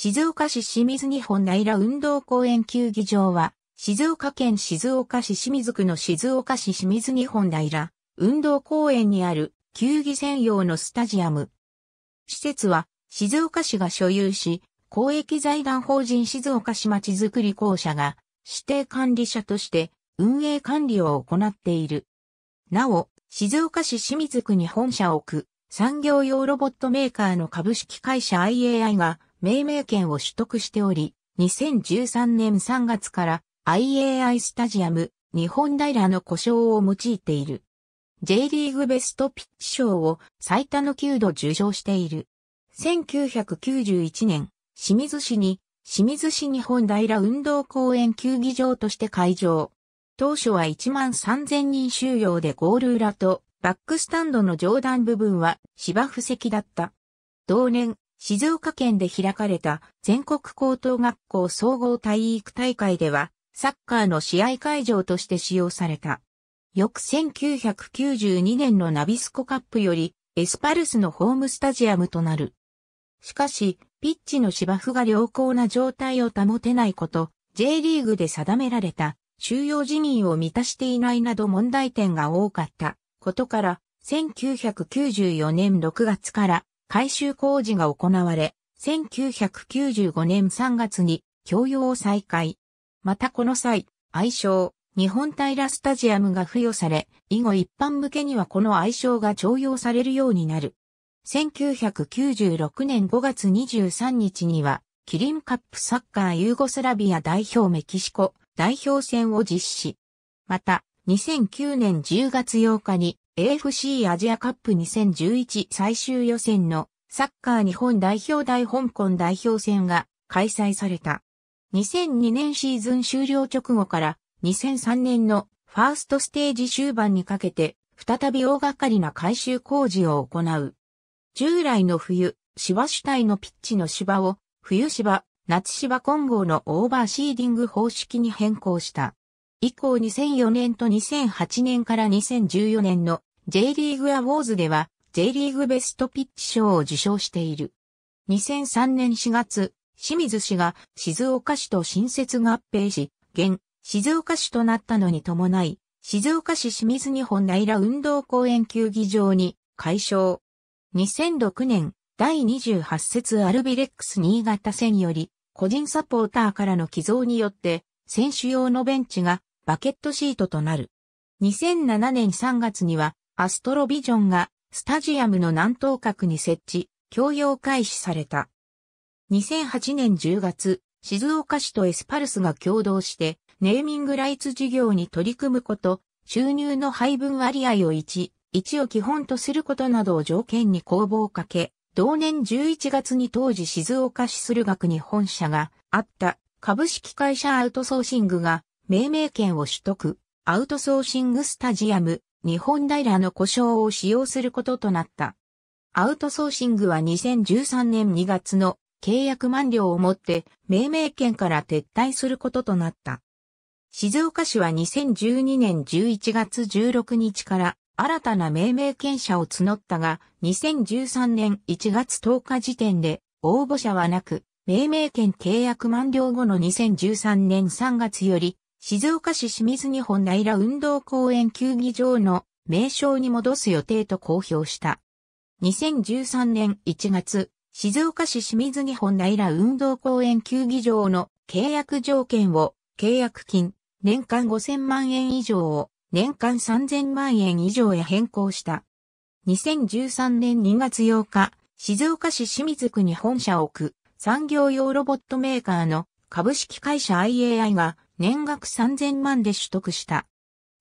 静岡市清水日本平運動公園球技場は、静岡県静岡市清水区の静岡市清水日本平運動公園にある球技専用のスタジアム。施設は静岡市が所有し、公益財団法人静岡市まちづくり公社が指定管理者として運営管理を行っている。なお、静岡市清水区に本社を置く産業用ロボットメーカーの株式会社 IAI が命名権を取得しており、2013年3月から IAI スタジアム、日本平の故障を用いている。J リーグベストピッチ賞を最多の9度受賞している。1991年、清水市に、清水市日本平運動公園球技場として開場。当初は1万3000人収容でゴール裏とバックスタンドの上段部分は芝布石だった。同年、静岡県で開かれた全国高等学校総合体育大会では、サッカーの試合会場として使用された。翌1992年のナビスコカップより、エスパルスのホームスタジアムとなる。しかし、ピッチの芝生が良好な状態を保てないこと、J リーグで定められた収容辞任を満たしていないなど問題点が多かったことから、1994年6月から改修工事が行われ、1995年3月に供用を再開。またこの際、愛称、日本平スタジアムが付与され、以後一般向けにはこの愛称が徴用されるようになる。1996年5月23日には、キリンカップサッカーユーゴスラビア代表メキシコ代表戦を実施。また、2009年10月8日に AFC アジアカップ2011最終予選のサッカー日本代表大香港代表戦が開催された。2002年シーズン終了直後から2003年のファーストステージ終盤にかけて再び大掛かりな改修工事を行う。従来の冬、芝主体のピッチの芝を冬芝、夏芝混合のオーバーシーディング方式に変更した。以降2004年と2008年から2014年の J リーグアウォーズでは J リーグベストピッチ賞を受賞している。2003年4月、清水氏が静岡市と新設合併し、現、静岡市となったのに伴い、静岡市清水日本平運動公園球技場に解消。2006年、第28節アルビレックス新潟戦より、個人サポーターからの寄贈によって、選手用のベンチがバケットシートとなる。2007年3月には、アストロビジョンがスタジアムの南東角に設置、供用開始された。2008年10月、静岡市とエスパルスが共同して、ネーミングライツ事業に取り組むこと、収入の配分割合を1、1を基本とすることなどを条件に公募をかけ、同年11月に当時静岡市駿る学に本社があった株式会社アウトソーシングが命名権を取得、アウトソーシングスタジアム日本平の故障を使用することとなった。アウトソーシングは2013年2月の契約満了をもって命名権から撤退することとなった。静岡市は2012年11月16日から新たな命名権者を募ったが、2013年1月10日時点で応募者はなく、命名権契約満了後の2013年3月より静岡市清水日本内運動公園球技場の名称に戻す予定と公表した。2013年1月、静岡市清水日本内運動公園球技場の契約条件を契約金年間5000万円以上を年間3000万円以上へ変更した。2013年2月8日、静岡市清水区に本社を置く産業用ロボットメーカーの株式会社 IAI が年額3000万で取得した。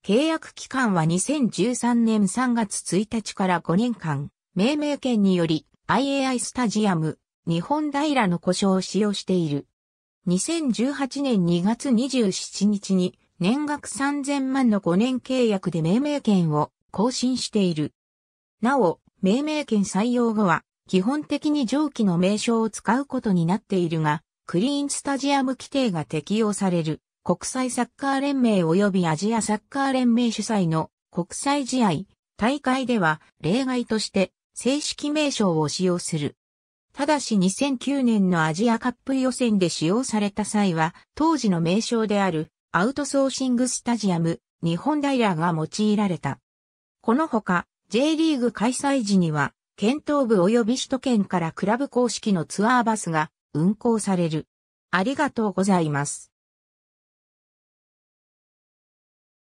契約期間は2013年3月1日から5年間、命名権により IAI スタジアム、日本平の故障を使用している。2018年2月27日に年額3000万の5年契約で命名権を更新している。なお、命名権採用後は基本的に上記の名称を使うことになっているが、クリーンスタジアム規定が適用される。国際サッカー連盟及びアジアサッカー連盟主催の国際試合、大会では例外として正式名称を使用する。ただし2009年のアジアカップ予選で使用された際は、当時の名称であるアウトソーシングスタジアム、日本平が用いられた。このほか、J リーグ開催時には、県東部及び首都圏からクラブ公式のツアーバスが運行される。ありがとうございます。